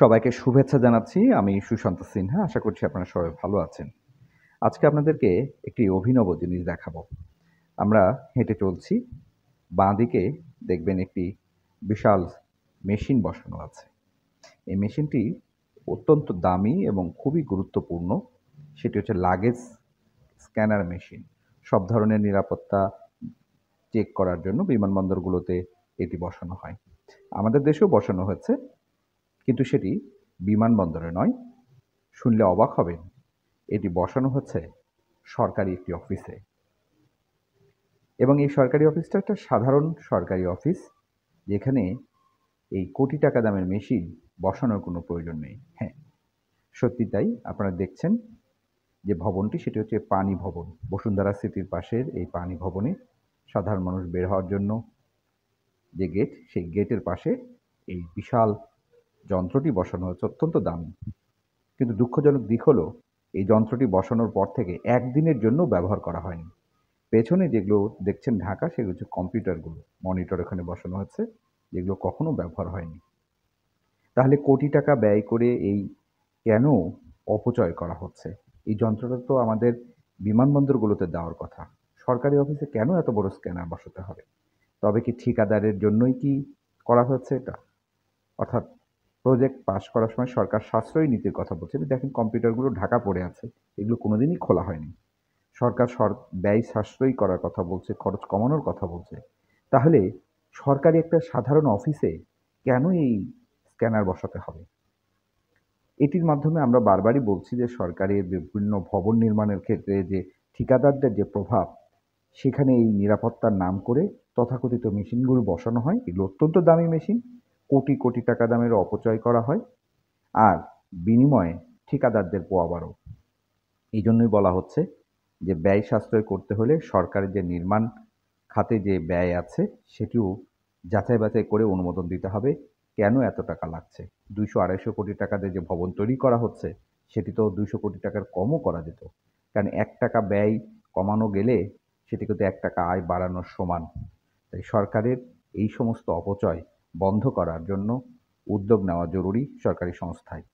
সবাইকে শুভেচ্ছা জানাচ্ছি আমি সুশান্ত সিনহা আশা করছি আপনারা সবাই ভালো আছেন আজকে আপনাদেরকে একটি অভিনব জিনিস দেখাবো আমরা হেঁটে চলছি বাঁ দিকে দেখবেন একটি বিশাল মেশিন বসানো আছে এই মেশিনটি অত্যন্ত দামি এবং খুবই গুরুত্বপূর্ণ সেটি হচ্ছে লাগেজ স্ক্যানার মেশিন সব ধরনের নিরাপত্তা চেক করার জন্য বিমানবন্দরগুলোতে এটি বসানো হয় আমাদের দেশেও বসানো হয়েছে কিন্তু সেটি বিমানবন্দরে নয় শুনলে অবাক হবেন এটি বসানো হচ্ছে সরকারি একটি অফিসে এবং এই সরকারি অফিসটা একটা সাধারণ সরকারি অফিস যেখানে এই কোটি টাকা দামের মেশিন বসানোর কোনো প্রয়োজন নেই হ্যাঁ সত্যি তাই আপনারা দেখছেন যে ভবনটি সেটি হচ্ছে পানি ভবন বসুন্ধরা সিটির পাশের এই পানি ভবনে সাধারণ মানুষ বের হওয়ার জন্য যে গেট সেই গেটের পাশে এই বিশাল যন্ত্রটি বসানো হয়েছে অত্যন্ত দামি কিন্তু দুঃখজনক দিক হলো এই যন্ত্রটি বসানোর পর থেকে একদিনের জন্য ব্যবহার করা হয়নি পেছনে যেগুলো দেখছেন ঢাকা সেগুলো হচ্ছে কম্পিউটারগুলো মনিটর এখানে বসানো হচ্ছে যেগুলো কখনো ব্যবহার হয়নি তাহলে কোটি টাকা ব্যয় করে এই কেন অপচয় করা হচ্ছে এই যন্ত্রটা তো আমাদের বিমানবন্দরগুলোতে দেওয়ার কথা সরকারি অফিসে কেন এত বড় স্ক্যানার বসাতে হবে তবে কি ঠিকাদারের জন্যই কি করা হচ্ছে এটা অর্থাৎ প্রজেক্ট পাশ করার সময় সরকার সাশ্রয়ী নীতির কথা বলছে দেখেন কম্পিউটারগুলো ঢাকা পড়ে আছে এগুলো কোনো দিনই খোলা হয়নি সরকার সর ব্যয় সাশ্রয়ী করার কথা বলছে খরচ কমানোর কথা বলছে তাহলে সরকারি একটা সাধারণ অফিসে কেন এই স্ক্যানার বসাতে হবে এটির মাধ্যমে আমরা বারবারই বলছি যে সরকারের বিভিন্ন ভবন নির্মাণের ক্ষেত্রে যে ঠিকাদারদের যে প্রভাব সেখানে এই নিরাপত্তার নাম করে তথাকথিত মেশিনগুলো বসানো হয় এগুলো অত্যন্ত দামি মেশিন কোটি কোটি টাকা দামের অপচয় করা হয় আর বিনিময়ে ঠিকাদারদের পোয়াবারও এই জন্যই বলা হচ্ছে যে ব্যয় সাশ্রয় করতে হলে সরকারের যে নির্মাণ খাতে যে ব্যয় আছে সেটিও যাচাই বাছাই করে অনুমোদন দিতে হবে কেন এত টাকা লাগছে দুইশো আড়াইশো কোটি টাকা দিয়ে যে ভবন তৈরি করা হচ্ছে সেটি তো দুইশো কোটি টাকার কমও করা যেত কারণ এক টাকা ব্যয় কমানো গেলে সেটি কিন্তু এক টাকা আয় বাড়ানোর সমান তাই সরকারের এই সমস্ত অপচয় বন্ধ করার জন্য উদ্যোগ নেওয়া জরুরি সরকারি সংস্থায়